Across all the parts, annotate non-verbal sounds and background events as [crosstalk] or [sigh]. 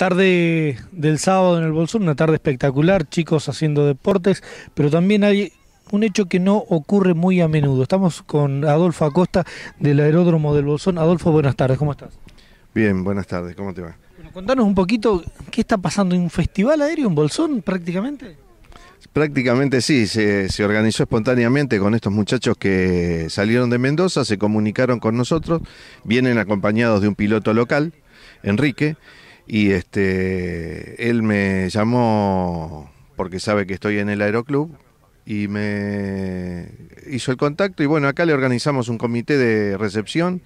tarde del sábado en el Bolsón, una tarde espectacular, chicos haciendo deportes, pero también hay un hecho que no ocurre muy a menudo. Estamos con Adolfo Acosta del Aeródromo del Bolsón. Adolfo, buenas tardes, ¿cómo estás? Bien, buenas tardes, ¿cómo te va? Bueno, contanos un poquito, ¿qué está pasando? en ¿Un festival aéreo en Bolsón prácticamente? Prácticamente sí, se, se, organizó espontáneamente con estos muchachos que salieron de Mendoza, se comunicaron con nosotros, vienen acompañados de un piloto local, Enrique, y este, él me llamó porque sabe que estoy en el aeroclub y me hizo el contacto y bueno, acá le organizamos un comité de recepción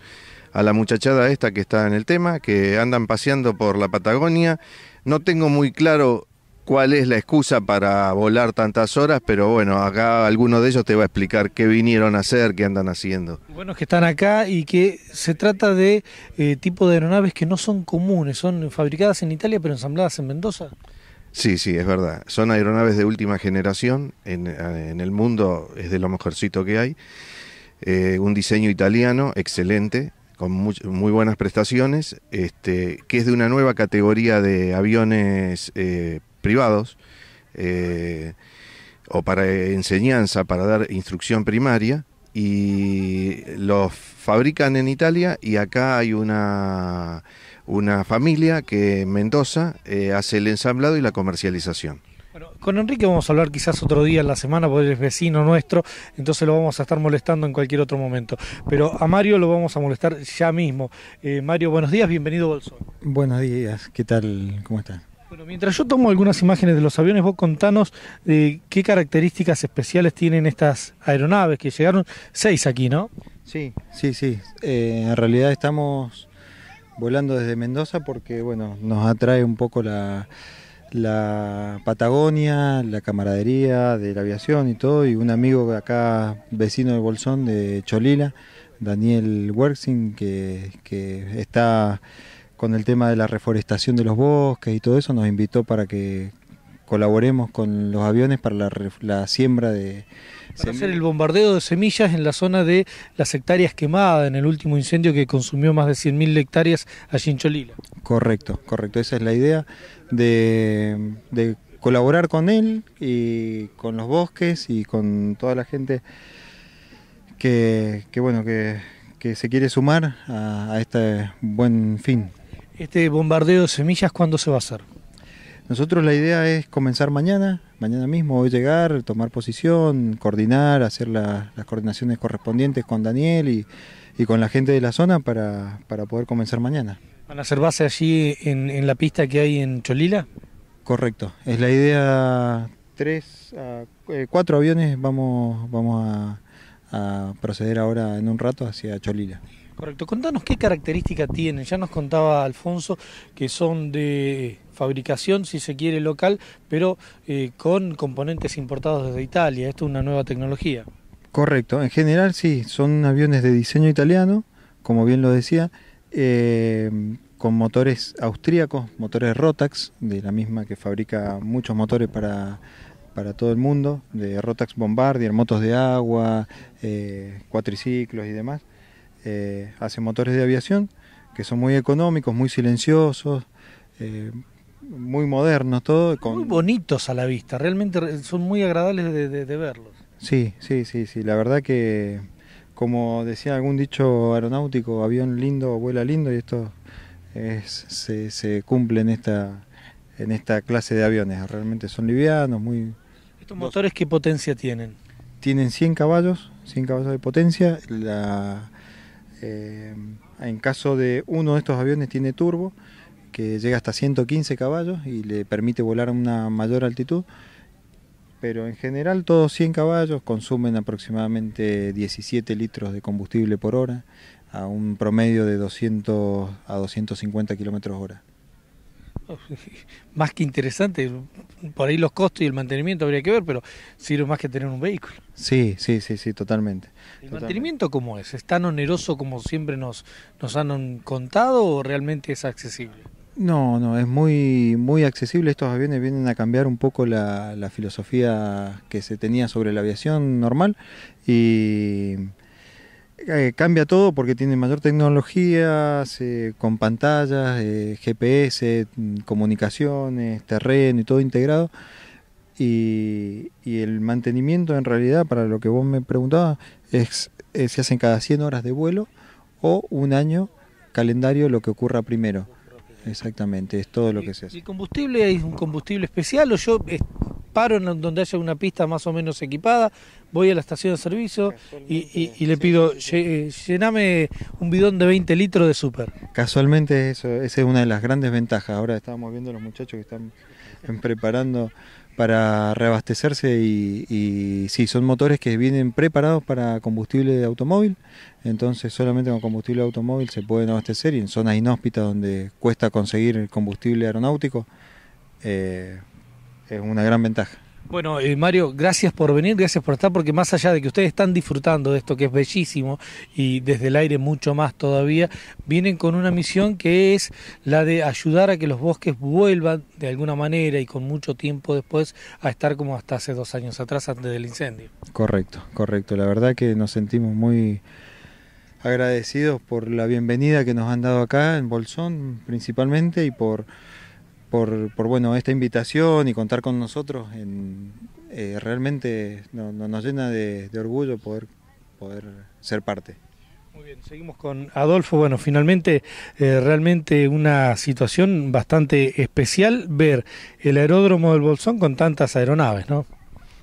a la muchachada esta que está en el tema, que andan paseando por la Patagonia. No tengo muy claro cuál es la excusa para volar tantas horas, pero bueno, acá alguno de ellos te va a explicar qué vinieron a hacer, qué andan haciendo. Bueno, es que están acá y que se trata de eh, tipo de aeronaves que no son comunes, son fabricadas en Italia pero ensambladas en Mendoza. Sí, sí, es verdad. Son aeronaves de última generación, en, eh, el mundo es de lo mejorcito que hay. Eh, un diseño italiano excelente, con muy, buenas prestaciones, este, que es de una nueva categoría de aviones privados eh, o para enseñanza, para dar instrucción primaria, y los fabrican en Italia y acá hay una, una familia que en Mendoza eh, hace el ensamblado y la comercialización. Bueno, con Enrique vamos a hablar quizás otro día en la semana, porque es vecino nuestro, entonces lo vamos a estar molestando en cualquier otro momento. Pero a Mario lo vamos a molestar ya mismo. Eh, Mario, buenos días, bienvenido Buenos días, ¿qué tal? ¿Cómo estás? Bueno, mientras yo tomo algunas imágenes de los aviones, vos contanos de eh, qué características especiales tienen estas aeronaves que llegaron seis aquí, ¿no? Sí, sí, sí. Eh, en realidad estamos volando desde Mendoza porque, bueno, nos atrae un poco la, la Patagonia, la camaradería de la aviación y todo. Y un amigo acá, vecino de Bolsón, de Cholila, Daniel Werxing que, que está con el tema de la reforestación de los bosques y todo eso, nos invitó para que colaboremos con los aviones para la, siembra de... Para hacer el bombardeo de semillas en la zona de las hectáreas quemadas en el último incendio que consumió más de 100.000 hectáreas allí Chincholila. Correcto, correcto, esa es la idea de, colaborar con él y con los bosques y con toda la gente que, bueno, que, se quiere sumar a este buen fin. Este bombardeo de semillas, ¿cuándo se va a hacer? Nosotros la idea es comenzar mañana, mañana mismo, voy a llegar, tomar posición, coordinar, hacer las coordinaciones correspondientes con Daniel y, con la gente de la zona para, poder comenzar mañana. ¿Van a hacer base allí en, la pista que hay en Cholila? Correcto, es la idea tres ah, eh, cuatro aviones vamos, vamos a, a proceder ahora en un rato hacia Cholila. Correcto, contanos qué características tienen. Ya nos contaba Alfonso que son de fabricación, si se quiere, local, pero eh, con componentes importados desde Italia. Esto es una nueva tecnología. Correcto, en general sí, son aviones de diseño italiano, como bien lo decía, em, con motores austríacos, motores Rotax, de la misma que fabrica muchos motores para, todo el mundo, de Rotax Bombardier, motos de agua, eh, cuatriciclos y demás. Eh, hacen motores de aviación que son muy económicos, muy silenciosos, eh, muy modernos, todo. Muy bonitos a la vista, realmente son muy agradables de, verlos. Sí, sí, sí, sí, la verdad que, como decía algún dicho aeronáutico, avión lindo, vuela lindo, y esto se, cumple en esta, en esta clase de aviones, realmente son livianos, muy... ¿Estos motores qué potencia tienen? Tienen 100 caballos, 100 caballos de potencia, la eh, en caso de uno de estos aviones tiene turbo, que llega hasta 115 caballos y le permite volar a una mayor altitud, pero en general todos 100 caballos consumen aproximadamente 17 litros de combustible por hora a un promedio de 200 a 250 kilómetros hora. [laughs] más que interesante. Por ahí los costos y el mantenimiento habría que ver, pero sirve más que tener un vehículo. Sí, sí, sí, sí, totalmente. ¿El mantenimiento cómo es? ¿Es tan oneroso como siempre nos, nos han contado o realmente es accesible? No, no, es muy, muy accesible. Estos aviones vienen a cambiar un poco la filosofía que se tenía sobre la aviación normal y eh, cambia todo porque tiene mayor tecnología, con pantallas, eh, GPS, mm, comunicaciones, terreno y todo integrado. Y, el mantenimiento en realidad, para lo que vos me preguntabas, es, eh, se hacen cada 100 horas de vuelo o un año calendario lo que ocurra primero. Exactamente, es todo lo que se hace. ¿Y combustible es un combustible especial o yo paro en donde haya una pista más o menos equipada, voy a la estación de servicio y, le pido, eh, llename un bidón de 20 litros de súper. Casualmente eso, esa es una de las grandes ventajas. Ahora estamos viendo los muchachos que están preparando para reabastecerse y, si sí, son motores que vienen preparados para combustible de automóvil, entonces solamente con combustible de automóvil se pueden abastecer y en zonas inhóspitas donde cuesta conseguir el combustible aeronáutico. Eh, es una gran ventaja. Bueno, eh, Mario, gracias por venir, gracias por estar, porque más allá de que ustedes están disfrutando de esto que es bellísimo y desde el aire mucho más todavía, vienen con una misión que es la de ayudar a que los bosques vuelvan de alguna manera y con mucho tiempo después a estar como hasta hace dos años atrás, antes del incendio. Correcto, correcto. La verdad que nos sentimos muy agradecidos por la bienvenida que nos han dado acá en Bolsón principalmente y por por, bueno, esta invitación y contar con nosotros. En, eh, realmente no, nos llena de, orgullo poder, poder ser parte. Muy bien, seguimos con Adolfo. Bueno, finalmente, eh, realmente una situación bastante especial ver el aeródromo del Bolsón con tantas aeronaves, ¿no?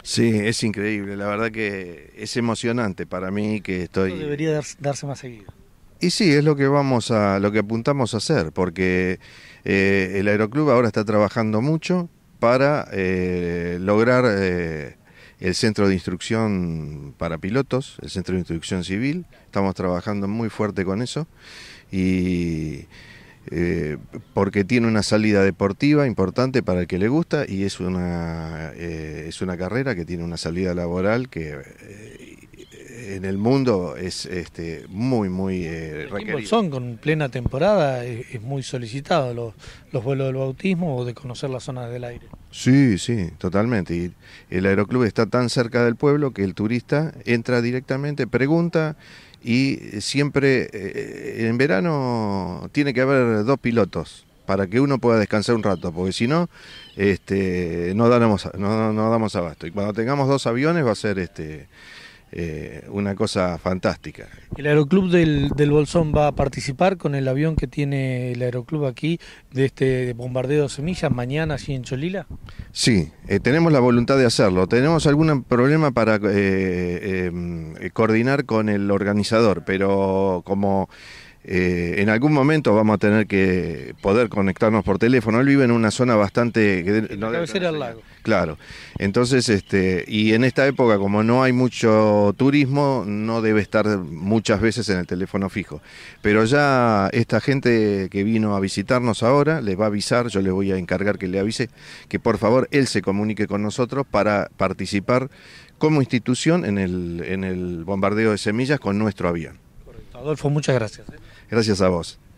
Sí, es increíble, la verdad que es emocionante para mí que estoy... debería darse más seguido. Y sí, es lo que vamos a, lo que apuntamos a hacer, porque eh, el Aeroclub ahora está trabajando mucho para eh, lograr eh, el centro de instrucción para pilotos, el centro de instrucción civil. Estamos trabajando muy fuerte con eso y porque tiene una salida deportiva importante para el que le gusta y es una es una carrera que tiene una salida laboral que en el mundo es este, muy, muy eh, requerido. con plena temporada es, muy solicitado los, los, vuelos del bautismo o de conocer las zonas del aire. Sí, sí, totalmente. Y el aeroclub está tan cerca del pueblo que el turista entra directamente, pregunta y siempre eh, en verano tiene que haber dos pilotos para que uno pueda descansar un rato, porque si no, este, no, damos, no, no damos abasto. Y cuando tengamos dos aviones va a ser... este eh, una cosa fantástica. ¿El Aeroclub del, Bolsón va a participar con el avión que tiene el Aeroclub aquí de este bombardeo de semillas mañana allí en Cholila? Sí, eh, tenemos la voluntad de hacerlo. Tenemos algún problema para eh, mm, coordinar con el organizador, pero como... Eh, en algún momento vamos a tener que poder conectarnos por teléfono. Él vive en una zona bastante... lago. Claro. Entonces, este, y en esta época, como no hay mucho turismo, no debe estar muchas veces en el teléfono fijo. Pero ya esta gente que vino a visitarnos ahora, les va a avisar, yo le voy a encargar que le avise, que por favor él se comunique con nosotros para participar como institución en el, en el bombardeo de semillas con nuestro avión. Adolfo, muchas gracias. ¿eh? Gracias a vos.